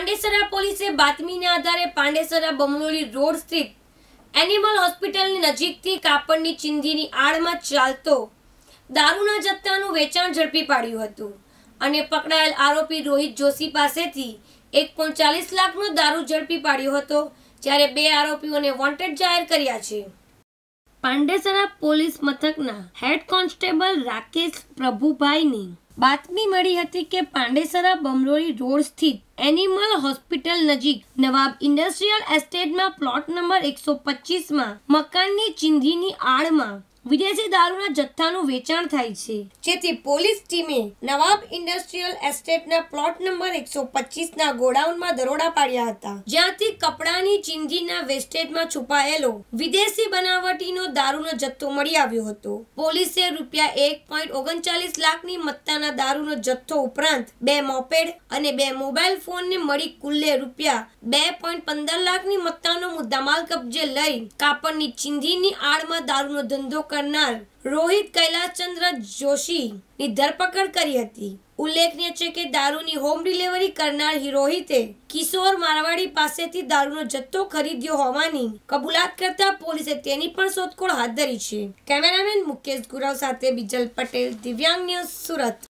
પાંડેસરા પોલીસે બાતમીના આધારે પાંડેસરા બમણોલી રોડ સ્થિત એનિમલ હોસ્પિટલની નજીકથી કાપડની ચિંધીની આડમાં ચાલતો દારૂના જથ્થાનું વેચાણ ઝડપી પાડ્યું હતું અને પકડાયેલ આરોપી રોહિત જોશી પાસેથી એક પોચાલીસ લાખનો દારૂ ઝડપી પાડ્યો હતો જ્યારે બે આરોપીઓને વોન્ટેડ જાહેર કર્યા છે પાંડેસરા પોલીસ મથકના હેડ કોન્સ્ટેબલ રાકેશ પ્રભુભાઈની બાતમી મળી હતી કે પાંડેસરા બમરોલી રોડ સ્થિત એનિમલ હોસ્પિટલ નજીક નવાબ ઇન્ડસ્ટ્રીયલ એસ્ટેટમાં પ્લોટ નંબર એકસો પચીસમાં મકાનની ચીંધીની આડમાં વિદેશી દારૂના જથ્થાનું વેચાણ થાય છે જેથી પોલીસ ટીમે નવાબ ઇન્ડસ્ટ્રીયલ એસ્ટેટના પ્લોટ નંબર એકસો પચીસના ગોડાઉનમાં દરોડા પાડ્યા હતા જ્યાંથી કપડાની ચિંધીના વેસ્ટેજમાં છુપાયેલો વિદેશી બનાવટીનો દારૂનો જથ્થો મળી આવ્યો હતો પોલીસે રૂપિયા એક પોઈન્ટ ઓગણચાલીસ લાખની મત્તાના દારૂનો જથ્થો ઉપરાંત બે મોપેડ અને બે મોબાઈલ ફોનને મળી કુલ્લે રૂપિયા બે પોઈન્ટ પંદર લાખની મત્તાનો મુદ્દામાલ કબજે લઈ કાપડની ચિંધીની આડમાં દારૂનો ધંધો કરનાર રોહિત કૈલાસચંદ્ર જોશીની ધરપકડ કરી હતી ઉલ્લેખનીય છે કે દારૂની હોમ ડિલિવરી કરનાર રોહિતે કિશોર મારવાડી પાસેથી દારૂનો જથ્થો ખરીદ્યો હોવાની કબૂલાત કરતા પોલીસે તેની પણ શોધખોળ હાથ ધરી છે કેમેરામેન મુકેશ ગુરવ સાથે બિજલ પટેલ દિવ્યાંગ ન્યૂઝ સુરત